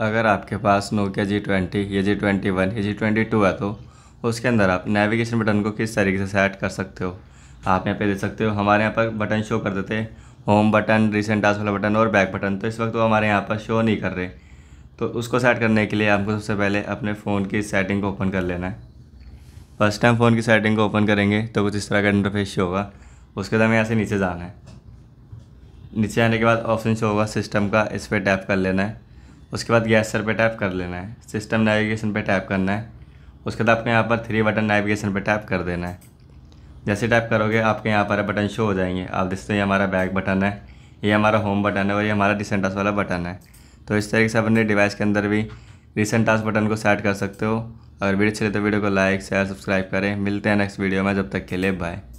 अगर आपके पास Nokia G twenty या जी ट्वेंटी वन या जी ट्वेंटी टू है तो उसके अंदर आप नेविगेशन बटन को किस तरीके से सेट कर सकते हो आप यहाँ पे देख सकते हो हमारे यहाँ पर बटन शो कर देते हैं होम बटन रिसेंट टास्क वाला बटन और बैक बटन तो इस वक्त वो हमारे यहाँ पर शो नहीं कर रहे तो उसको सेट करने के लिए आपको सबसे पहले अपने फ़ोन की सेटिंग को ओपन कर लेना है फर्स्ट टाइम फ़ोन की सेटिंग को ओपन करेंगे तो कुछ इस तरह का इंटरफेस शो होगा उसके बाद हमें यहाँ से नीचे जाना है नीचे आने के बाद ऑप्शन शो होगा सिस्टम का इस पर टैप कर लेना है उसके बाद गैसर पे टैप कर लेना है सिस्टम नेविगेशन पे टैप करना है उसके बाद आपके यहाँ पर थ्री बटन नेविगेशन पे टैप कर देना है जैसे टैप करोगे आपके यहाँ पर बटन शो हो जाएंगे आप देखते हैं ये हमारा बैक बटन है ये हमारा होम बटन है और ये हमारा रिसेंट वाला बटन है तो इस तरीके से अपने डिवाइस के अंदर भी रिसेंट बटन को सेट कर सकते हो अगर वीडियो चले तो वीडियो को लाइक शेयर सब्सक्राइब करें मिलते हैं नेक्स्ट वीडियो में जब तक के लिए बाय